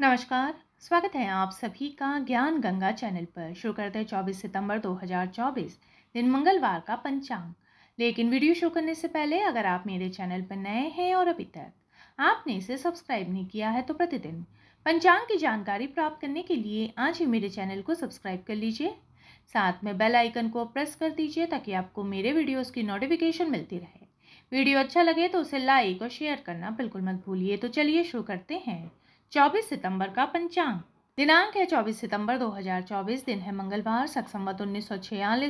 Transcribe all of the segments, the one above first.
नमस्कार स्वागत है आप सभी का ज्ञान गंगा चैनल पर शुरू करते हैं 24 सितंबर 2024 दिन मंगलवार का पंचांग लेकिन वीडियो शुरू करने से पहले अगर आप मेरे चैनल पर नए हैं और अभी तक आपने इसे सब्सक्राइब नहीं किया है तो प्रतिदिन पंचांग की जानकारी प्राप्त करने के लिए आज ही मेरे चैनल को सब्सक्राइब कर लीजिए साथ में बेल आइकन को प्रेस कर दीजिए ताकि आपको मेरे वीडियोज़ की नोटिफिकेशन मिलती रहे वीडियो अच्छा लगे तो उसे लाइक और शेयर करना बिल्कुल मत भूलिए तो चलिए शुरू करते हैं 24 सितंबर का पंचांग दिनांक है 24 सितंबर 2024 दिन है मंगलवार सख सौ उन्नीस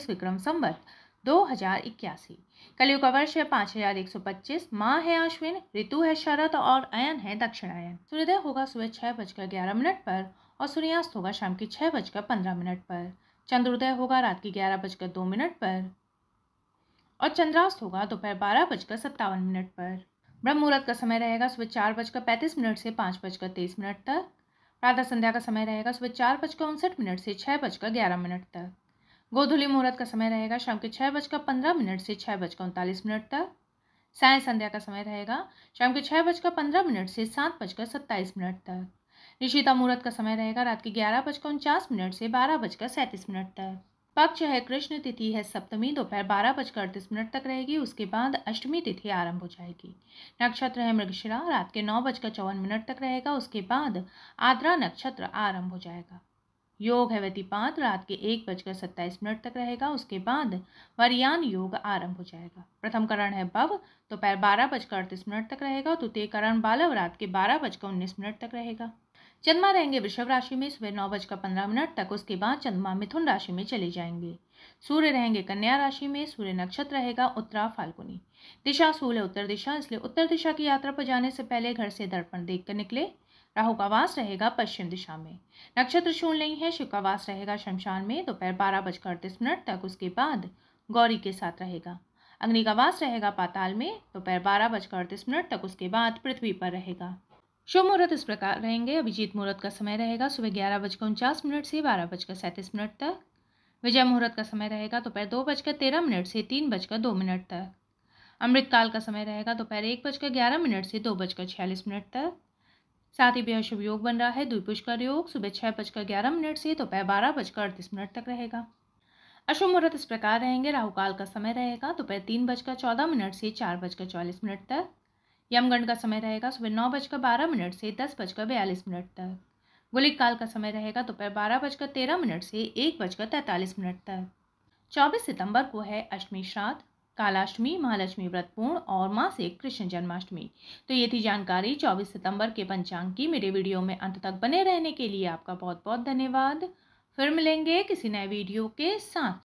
विक्रम संवत दो हजार इक्यासी कलयुग का वर्ष है पाँच हजार एक सौ पच्चीस माह है अश्विन ऋतु है शरद और अयन है दक्षिणायन सूर्योदय होगा सुबह छह बजकर ग्यारह मिनट पर और सूर्यास्त होगा शाम के छह बजकर पंद्रह मिनट पर चंद्रोदय होगा रात की ग्यारह बजकर दो मिनट पर और चंद्रास्त होगा दोपहर बारह बजकर सत्तावन मिनट पर ब्रह्म मुहूर्त का समय रहेगा सुबह चार बजकर पैंतीस मिनट से पाँच बजकर तेईस मिनट तक प्रातः संध्या का समय रहेगा सुबह चार बजकर उनसठ मिनट से छः बजकर ग्यारह मिनट तक गोधुली मुहूर्त का समय रहेगा शाम के छः बजकर पंद्रह मिनट से छः बजकर उनतालीस मिनट तक साय संध्या का समय रहेगा शाम के छः बजकर पंद्रह मिनट से सात बजकर सत्ताईस मिनट तक निशिता मुहूर्त का समय रहेगा रात के ग्यारह बजकर उनचास मिनट से बारह बजकर सैंतीस मिनट तक पक्ष है कृष्ण तिथि है सप्तमी दोपहर बारह बजकर अड़तीस मिनट तक रहेगी उसके बाद अष्टमी तिथि आरंभ हो जाएगी नक्षत्र है मृगशिरा रात के नौ बजकर चौवन मिनट तक रहेगा उसके बाद आद्रा नक्षत्र आरंभ हो जाएगा योग है व्यतिपात रात के एक बजकर सत्ताईस मिनट तक रहेगा उसके बाद वरियान योग आरंभ हो जाएगा प्रथम करण है बव दोपहर बारह बजकर अड़तीस मिनट तक रहेगा तृतीय करण बालव रात के बारह बजकर उन्नीस मिनट तक रहेगा चंद्रमा रहेंगे वृषभ राशि में सुबह नौ बजकर पंद्रह मिनट तक उसके बाद चंद्रमा मिथुन राशि में चले जाएंगे सूर्य रहेंगे कन्या राशि में सूर्य नक्षत्र रहेगा उत्तरा फाल्गुनी दिशा सूल है उत्तर दिशा इसलिए उत्तर दिशा की यात्रा पर जाने से पहले घर से दर्पण कर निकले राहु का वास रहेगा पश्चिम दिशा में नक्षत्र शून्य नहीं है शिव का वास रहेगा शमशान में दोपहर बारह बजकर अड़तीस मिनट तक उसके बाद गौरी के साथ रहेगा अग्नि का वास रहेगा पाताल में दोपहर बारह बजकर अड़तीस मिनट तक उसके बाद पृथ्वी पर रहेगा शुभ मुहूर्त इस प्रकार रहेंगे अभिजीत मुहूर्त का समय रहेगा सुबह ग्यारह बजकर उनचास मिनट से बारह बजकर सैंतीस मिनट तक विजय मुहूर्त का समय रहेगा दोपहर दो बजकर तेरह मिनट से तीन बजकर दो मिनट तक अमृतकाल का समय रहेगा दोपहर एक बजकर ग्यारह मिनट से दो बजकर छियालीस मिनट तक साथ ही बेहशुभ शुभ योग बन रहा है द्विपुष्कर योग सुबह छः बजकर ग्यारह मिनट से दोपहर बारह बजकर अड़तीस मिनट तक रहेगा अशुभ मुहूर्त इस प्रकार रहेंगे राहुकाल का समय रहेगा दोपहर तीन बजकर चौदह मिनट से चार बजकर चौलीस मिनट तक यमगंड का समय रहेगा सुबह नौ बजकर बारह मिनट से दस बजकर बयालीस मिनट तक गुलिक काल का समय रहेगा दोपहर बारह बजकर तेरह मिनट से एक बजकर तैंतालीस मिनट तक चौबीस सितंबर को है अष्टमी श्राद्ध कालाष्टमी महालक्ष्मी व्रत पूर्ण और माँ से कृष्ण जन्माष्टमी तो ये थी जानकारी 24 सितंबर के पंचांग की मेरे वीडियो में अंत तक बने रहने के लिए आपका बहुत बहुत धन्यवाद फिर मिलेंगे किसी नए वीडियो के साथ